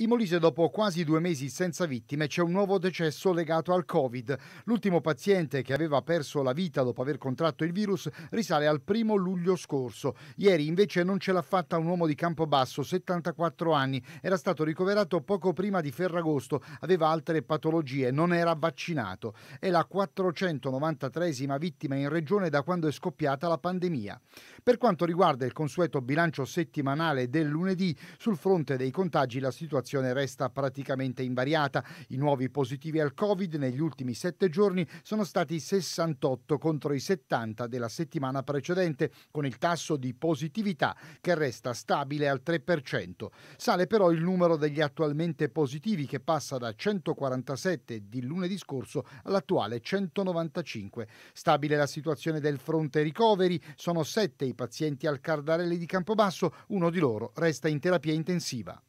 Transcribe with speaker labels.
Speaker 1: In Molise, dopo quasi due mesi senza vittime, c'è un nuovo decesso legato al Covid. L'ultimo paziente che aveva perso la vita dopo aver contratto il virus risale al primo luglio scorso. Ieri invece non ce l'ha fatta un uomo di Campobasso, 74 anni. Era stato ricoverato poco prima di Ferragosto, aveva altre patologie, non era vaccinato. È la 493esima vittima in regione da quando è scoppiata la pandemia. Per quanto riguarda il consueto bilancio settimanale del lunedì, sul fronte dei contagi la situazione situazione resta praticamente invariata. I nuovi positivi al Covid negli ultimi sette giorni sono stati 68 contro i 70 della settimana precedente, con il tasso di positività che resta stabile al 3%. Sale però il numero degli attualmente positivi che passa da 147 di lunedì scorso all'attuale 195. Stabile la situazione del fronte ricoveri, sono 7 i pazienti al Cardarelli di Campobasso, uno di loro resta in terapia intensiva.